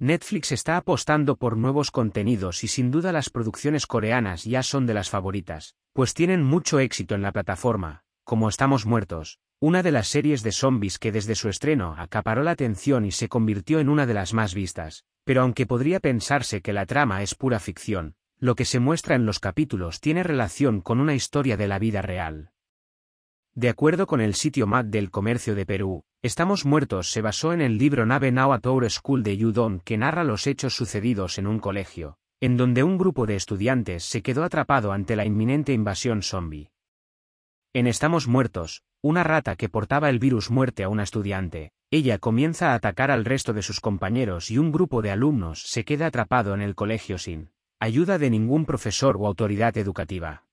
Netflix está apostando por nuevos contenidos y sin duda las producciones coreanas ya son de las favoritas, pues tienen mucho éxito en la plataforma, como Estamos Muertos, una de las series de zombies que desde su estreno acaparó la atención y se convirtió en una de las más vistas, pero aunque podría pensarse que la trama es pura ficción, lo que se muestra en los capítulos tiene relación con una historia de la vida real. De acuerdo con el sitio MAD del Comercio de Perú, Estamos Muertos se basó en el libro Nave Now at Our School de Yudon que narra los hechos sucedidos en un colegio, en donde un grupo de estudiantes se quedó atrapado ante la inminente invasión zombie. En Estamos Muertos, una rata que portaba el virus muerte a una estudiante, ella comienza a atacar al resto de sus compañeros y un grupo de alumnos se queda atrapado en el colegio sin ayuda de ningún profesor o autoridad educativa.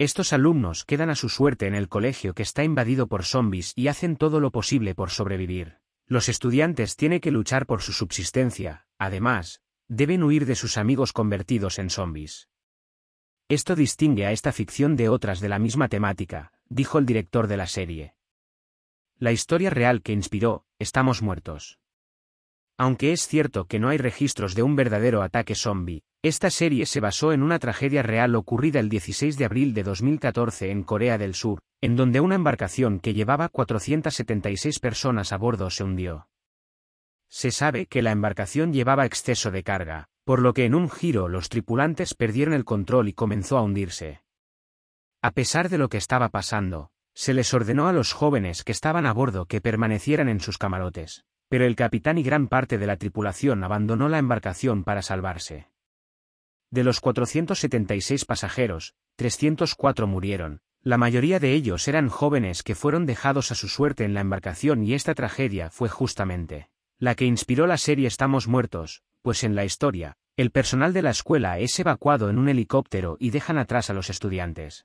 Estos alumnos quedan a su suerte en el colegio que está invadido por zombies y hacen todo lo posible por sobrevivir. Los estudiantes tienen que luchar por su subsistencia, además, deben huir de sus amigos convertidos en zombies. Esto distingue a esta ficción de otras de la misma temática, dijo el director de la serie. La historia real que inspiró, Estamos muertos. Aunque es cierto que no hay registros de un verdadero ataque zombie, esta serie se basó en una tragedia real ocurrida el 16 de abril de 2014 en Corea del Sur, en donde una embarcación que llevaba 476 personas a bordo se hundió. Se sabe que la embarcación llevaba exceso de carga, por lo que en un giro los tripulantes perdieron el control y comenzó a hundirse. A pesar de lo que estaba pasando, se les ordenó a los jóvenes que estaban a bordo que permanecieran en sus camarotes. Pero el capitán y gran parte de la tripulación abandonó la embarcación para salvarse. De los 476 pasajeros, 304 murieron, la mayoría de ellos eran jóvenes que fueron dejados a su suerte en la embarcación y esta tragedia fue justamente la que inspiró la serie Estamos Muertos, pues en la historia, el personal de la escuela es evacuado en un helicóptero y dejan atrás a los estudiantes.